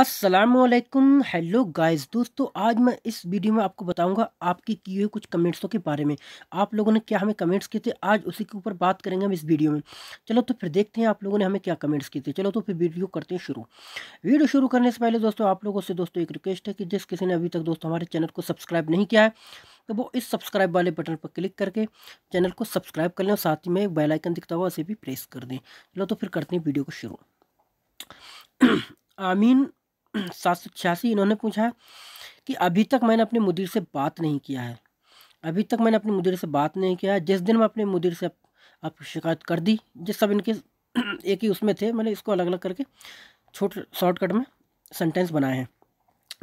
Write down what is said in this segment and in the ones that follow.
असलकुम hello guys दोस्तों आज मैं इस वीडियो में आपको बताऊंगा आपके किए हुए कुछ कमेंट्सों के बारे में आप लोगों ने क्या हमें कमेंट्स किए थे आज उसी के ऊपर बात करेंगे हम इस वीडियो में चलो तो फिर देखते हैं आप लोगों ने हमें क्या कमेंट्स किए थे चलो तो फिर वीडियो करते हैं शुरू वीडियो शुरू करने से पहले दोस्तों आप लोगों से दोस्तों एक रिक्वेस्ट है कि जिस किसी ने अभी तक दोस्तों हमारे चैनल को सब्सक्राइब नहीं किया है तो वो इस सब्सक्राइब वाले बटन पर क्लिक करके चैनल को सब्सक्राइब कर लें और साथ ही में एक बेलाइकन दिखता हुआ उसे भी प्रेस कर दें चलो तो फिर करते हैं वीडियो को शुरू आमीन सात सौ छियासी इन्होंने पूछा कि अभी तक मैंने अपने मुदिर से बात नहीं किया है अभी तक मैंने अपने मुदिर से बात नहीं किया है जिस दिन मैं अपने मुदिर से आप शिकायत कर दी जिस सब इनके एक ही उसमें थे मैंने इसको अलग अलग करके छोट शॉर्टकट में सेंटेंस बनाए हैं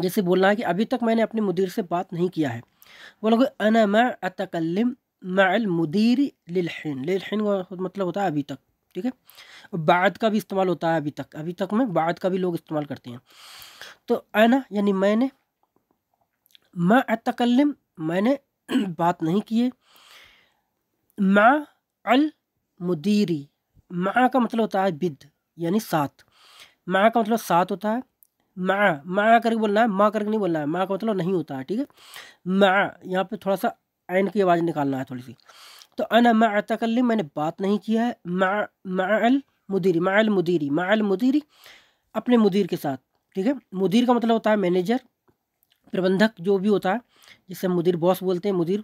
जैसे बोलना है कि अभी तक मैंने अपने मुदिर से बात नहीं किया है बोलोगे अना मैं अतकलम मैं मुदीर लिलहिन लिलहिन का मतलब होता है अभी तक ठीक है बाद का भी इस्तेमाल होता है अभी तक अभी तक में बाद का भी लोग इस्तेमाल करते हैं तो आना यानी मैंने मैं अतकलम मैंने बात नहीं किए माँ अल मुदीरी माँ का मतलब होता है बिद यानी सात माँ का मतलब साथ होता है माँ माँ करके बोलना है माँ करके नहीं बोलना है माँ का मतलब नहीं होता है ठीक है माँ यहाँ पे थोड़ा सा एन की आवाज़ निकालना है थोड़ी सी तो अना मा तकल्लम मैंने बात नहीं किया है मा माल मुदीरी माल मुदीरी माल मुदीरी अपने मुदीर के साथ ठीक है मुदीर का मतलब होता है मैनेजर प्रबंधक जो भी होता है जिसे मुदीर बॉस बोलते हैं मुदीर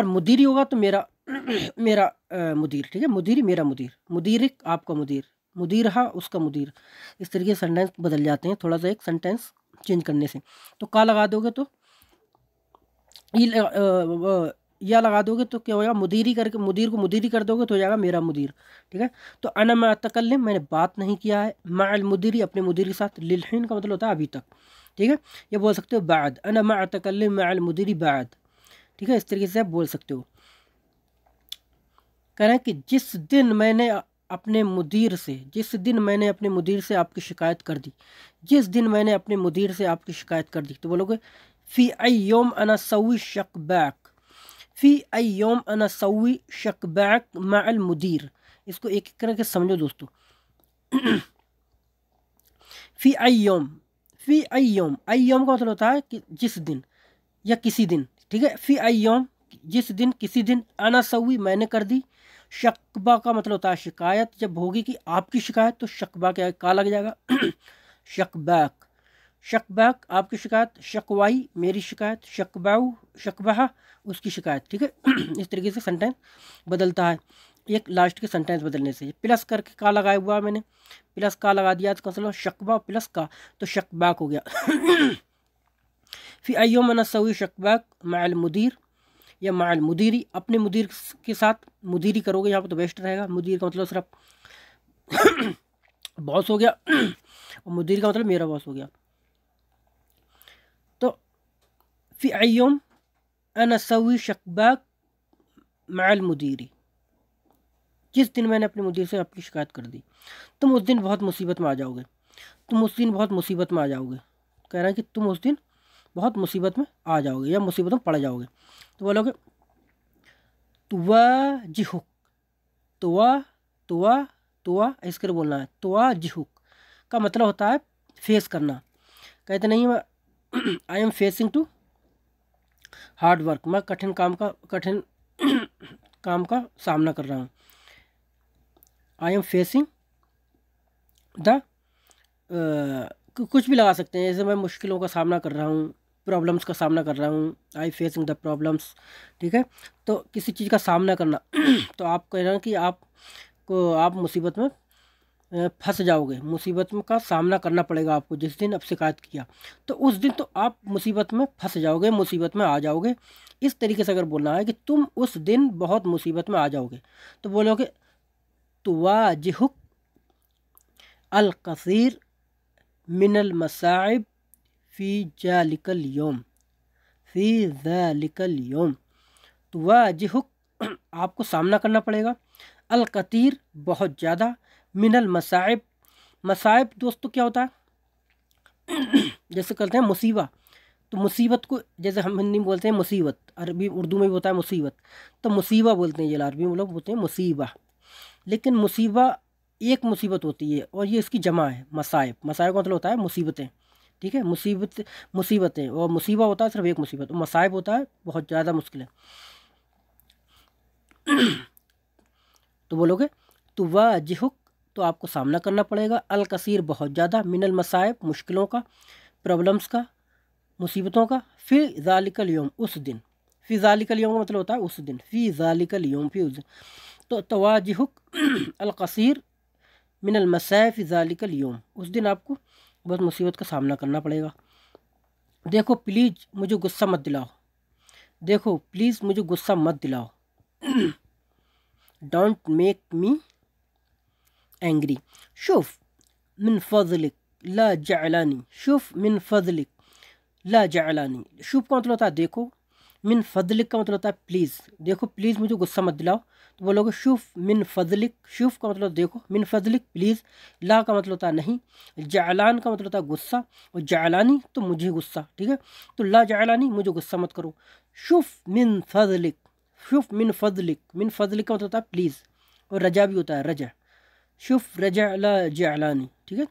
और मुदीर होगा तो मेरा मेरा आ, मुदीर ठीक है मुदीर मेरा मुदीर मुदीर आपका मुदीर मुदीर हा उसका मुदीर इस तरीके सेंटेंस बदल जाते हैं थोड़ा सा एक सेंटेंस चेंज करने से तो का लगा दोगे तो या लगा दोगे तो क्या होगा मुदीरी करके मुदीर को मुदीरी कर दोगे तो हो जाएगा मेरा मुदीर ठीक है तो अना मैं मैंने बात नहीं किया है माल मुदीरी अपने मुदीर के साथ लिलहिन का मतलब होता है अभी तक ठीक है ये बोल सकते हो बाद अना मा तकल्लम माल मुदीरी बाद ठीक है इस तरीके से आप बोल सकते हो कह रहे हैं कि जिस दिन मैंने अपने मुदीर से जिस दिन मैंने अपने मुदीर से आपकी शिकायत कर दी जिस दिन मैंने अपने मुदीर से आपकी शिकायत कर दी तो बोलोगे फ़ी आई योम अना सऊ शक बैक फ़ी अयोम अनसवी शकबैक मैल मुदीर इसको एक एक करके समझो दोस्तों फ़ी योम फ़ी आई योम का मतलब होता है कि जिस दिन या किसी दिन ठीक है फ़ी योम जिस दिन किसी दिन अनासवी मैंने कर दी शकबा का मतलब होता है शिकायत जब होगी कि आपकी शिकायत तो शकबा क्या काला लग जाएगा शकबैक शकबाक आपकी शिकायत शकवाई मेरी शिकायत शकबाऊ शकबाह उसकी शिकायत ठीक है इस तरीके से सेंटेंस बदलता है एक लास्ट के सेंटेंस बदलने से प्लस करके का लगाया हुआ मैंने प्लस का लगा दिया तो कौन शकबा प्लस का तो शकबाक हो गया फिर आइयो मनसवी शकबाक मायल मुदीर या मायल मुदीरी अपने मुदीर के साथ मुदीरी करोगे यहाँ पर तो बेस्ट रहेगा मुदीर का मतलब सिर्फ बॉस हो गया और मुदीर का मतलब मेरा बॉस हो गया في أي يوم أنا أسوي शकबाक माल मुदीरी जिस दिन मैंने अपने मुदीर से आपकी शिकायत कर दी तुम उस दिन बहुत मुसीबत में आ जाओगे तुम उस दिन बहुत मुसीबत में आ जाओगे कह रहा है कि तुम उस दिन बहुत मुसीबत में आ जाओगे या मुसीबत में पड़ जाओगे तो बोलोगे तुआ जिहुक तुआ तुआ तुआ इस कर बोलना है तुआ जिहुक का मतलब होता है फेस करना कहते नहीं I am facing to hard work मैं कठिन काम का कठिन काम का सामना कर रहा हूँ आई एम फेसिंग द कुछ भी लगा सकते हैं जैसे मैं मुश्किलों का सामना कर रहा हूँ प्रॉब्लम्स का सामना कर रहा हूँ आई फेसिंग द प्रॉब्लम्स ठीक है तो किसी चीज़ का सामना करना तो आप कह रहे हैं कि आप को आप मुसीबत में फंस जाओगे मुसीबत का सामना करना पड़ेगा आपको जिस दिन आप शिकायत किया तो उस दिन तो आप मुसीबत में फंस जाओगे मुसीबत में आ जाओगे इस तरीके से अगर बोलना है कि तुम उस दिन बहुत मुसीबत में आ जाओगे तो बोलोगे तुवा जिहुक अलकसर मिनल मसाइब फ़ी जालिकल योम फ़ी जालिकल योम तुवा जिहुक आपको सामना करना पड़ेगा अलकतीर बहुत ज़्यादा मिनल मसाइब मसाइब दोस्तों क्या होता है जैसे करते हैं मुसीबा तो मुसीबत को जैसे हम हिंदी में बोलते हैं मुसीबत अरबी उर्दू में भी होता है मुसीबत तो मुसीबा बोलते हैं ये अरबी में लोग बोलते हैं मुसीबा लेकिन मुसीबा एक मुसीबत होती है और ये इसकी जमा है मसाइब मसाइब का मतलब होता है मुसीबतें ठीक है मुसीबत मुसीबतें और मुसीबा होता है सिर्फ एक मुसीबत और मसाइब होता है बहुत ज़्यादा मुश्किल है तो बोलोगे तो वाजिहुक तो आपको सामना करना पड़ेगा अलकसीर बहुत ज़्यादा मिनल मसायब मुश्किलों का प्रॉब्लम्स का मुसीबतों का फिर जालिकल योम उस दिन फिर जालिकल योम का मतलब होता है उस दिन फी जालिकल योम फी उस दिन तो तोजुक अलकसीर मिनल मसायब फी जालिकल योम उस दिन आपको बहुत मुसीबत का सामना करना पड़ेगा देखो प्लीज़ मुझे गुस्सा मत दिलाओ देखो प्लीज़ मुझे गुस्सा मत दिलाओ डोंट मेक मी angry شوف من فضلك لا جعلاني شوف من فضलक ला जालानी शुभ का मतलब होता है देखो मिन फजलिक का मतलब होता है प्लीज़ देखो प्लीज़ मुझे गुस्सा मत दिलाओ तो बोलोगे शुफ मिन फजलिक शुफ का मतलब देखो मिन फजलिक प्लीज़ ला का मतलब होता नहीं जालान का मतलब होता गुस्सा और जालानी तो मुझे गुस्सा ठीक है तो ला जालानी मुझे गुस्सा मत करो शुफ मिन फजलिक शुफ मिन फजलिक मिन फजलिक का मतलब होता है प्लीज़ और रजा भी होता है रजा शुफ रजला जलानी ठीक है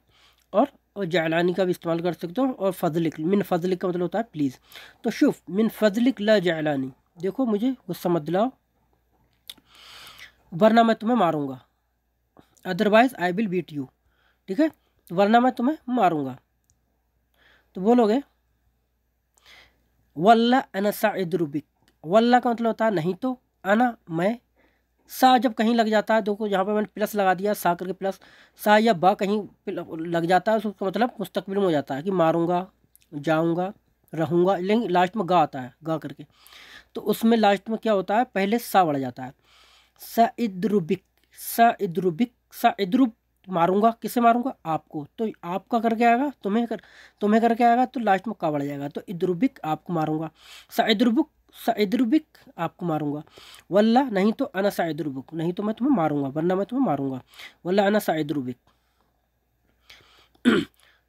और और जालानी का भी इस्तेमाल कर सकते हो और फजलिक मिन फजलिक का मतलब होता है प्लीज़ तो शुफ मिन फजलिक ला जालानी देखो मुझे गुस्सा मत दिलाओ वरना मैं तुम्हें मारूंगा otherwise I will beat you ठीक है वरना मैं तुम्हें मारूंगा तो बोलोगे वल्ला अनसा इदरुबिक वल्ला का मतलब होता है नहीं तो अना मैं सा जब कहीं लग जाता है देखो यहाँ पर मैंने प्लस लगा दिया सा करके प्लस सा या बा कहीं लग जाता है तो उसका मतलब मुस्तकबिल में हो जाता है कि मारूँगा जाऊँगा रहूँगा लेकिन लास्ट में गा आता है गा करके तो उसमें लास्ट में क्या होता है पहले सा बढ़ जाता है स इद्रुबिक स इद्रुबिक स इद्रुब मारूंगा किसे मारूंगा आपको तो आपका करके आएगा तुम्हें कर तुम्हें करके आएगा तो लास्ट में का बढ़ जाएगा तो इद्रुबिक आपको मारूंगा स इद्रुबुक सदरुबिक आपको मारूंगा वल्ला नहीं तो अना सदरुबुक नहीं तो मैं तुम्हें मारूंगा वरना मैं तुम्हें मारूंगा वल्ला अना सदरुबिक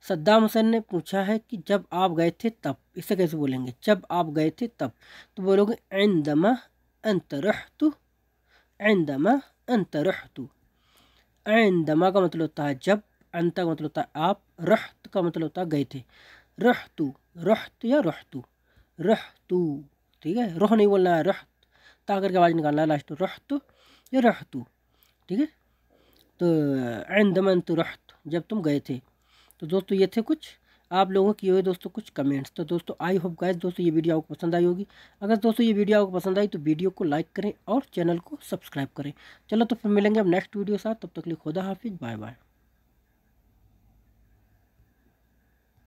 सद्दाम हुसैन ने पूछा है कि जब आप गए थे तब इसे कैसे बोलेंगे जब आप गए थे तब तो बोलोगे ऐंदमा अंतरहतु ऐंदमा अंतरहतु ऐंदमा का मतलब होता है जब अंत का मतलब होता है आप रहत का मतलब होता है गए थे रहतु रहत या रहतु रहतु ठीक है रोह नहीं बोलना है रह ता करके आवाज़ निकालना है लास्ट रह तो या रह तू ठीक है तो एन दमन तो रह जब तुम गए थे तो दोस्तों ये थे कुछ आप लोगों की हुए दोस्तों कुछ कमेंट्स तो दोस्तों आई होप गाइस दोस्तों ये वीडियो आपको पसंद आई होगी अगर दोस्तों ये वीडियो आपको पसंद आई तो वीडियो को लाइक करें और चैनल को सब्सक्राइब करें चलो तो फिर मिलेंगे अब नेक्स्ट वीडियो साथ तब तक लिए खुदा हाफिज़ बाय बाय